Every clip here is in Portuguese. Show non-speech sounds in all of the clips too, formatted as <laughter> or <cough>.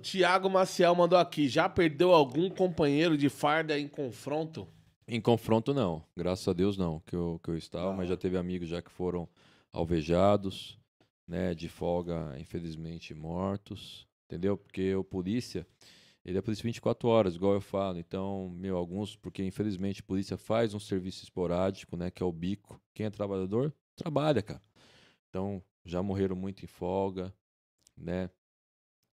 Tiago Maciel mandou aqui. Já perdeu algum companheiro de farda em confronto? Em confronto, não. Graças a Deus, não. Que eu, que eu estava, ah. mas já teve amigos já que foram alvejados, né? De folga, infelizmente, mortos. Entendeu? Porque o polícia, ele é polícia 24 horas, igual eu falo. Então, meu, alguns, porque infelizmente a polícia faz um serviço esporádico, né? Que é o bico. Quem é trabalhador, trabalha, cara. Então, já morreram muito em folga, né?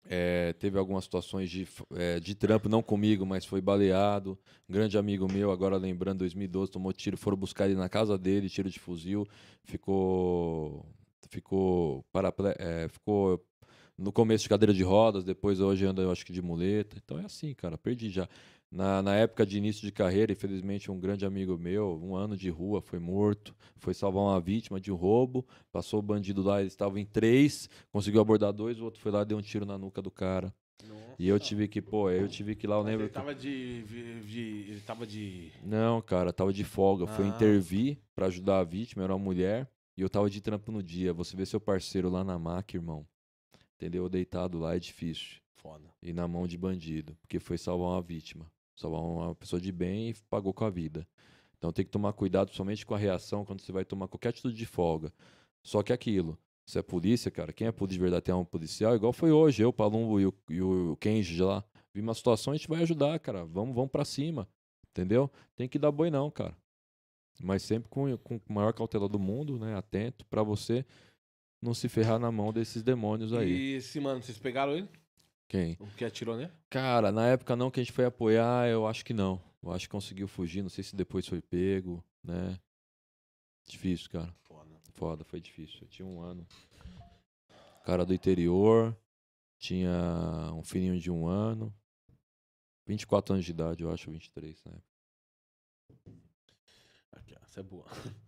É, teve algumas situações de, é, de trampo, não comigo, mas foi baleado. Um grande amigo meu, agora lembrando, 2012, tomou tiro, foram buscar ele na casa dele, tiro de fuzil, ficou. Ficou, é, ficou no começo de cadeira de rodas, depois hoje anda, eu acho que de muleta. Então é assim, cara, perdi já. Na, na época de início de carreira, infelizmente, um grande amigo meu, um ano de rua, foi morto, foi salvar uma vítima de um roubo, passou o bandido lá, eles estavam em três, conseguiu abordar dois, o outro foi lá e deu um tiro na nuca do cara. Nossa. E eu tive que, pô, eu tive que ir lá, eu Mas lembro. Ele tava, que... de, de, ele tava de. Não, cara, tava de folga. Ah. Foi intervir tá. para ajudar a vítima, era uma mulher, e eu tava de trampo no dia. Você vê seu parceiro lá na maca, irmão entendeu? Deitado lá é difícil. Foda. E na mão de bandido, porque foi salvar uma vítima. Salvar uma pessoa de bem e pagou com a vida. Então tem que tomar cuidado, somente com a reação, quando você vai tomar qualquer atitude de folga. Só que é aquilo, se é polícia, cara, quem é polícia de verdade tem um policial, igual foi hoje, eu, Palumbo e o, e o Kenji lá. Vi uma situação, a gente vai ajudar, cara. Vamos, vamos pra cima. Entendeu? Tem que dar boi não, cara. Mas sempre com, com a maior cautela do mundo, né? Atento para você não se ferrar na mão desses demônios aí. E esse mano, vocês pegaram ele? Quem? O que atirou, né? Cara, na época não que a gente foi apoiar, eu acho que não. Eu acho que conseguiu fugir, não sei se depois foi pego, né? Difícil, cara. Foda. Foda, foi difícil. Eu tinha um ano. Cara do interior, tinha um filhinho de um ano. 24 anos de idade, eu acho, 23, né? Aqui, ó, essa é boa. <laughs>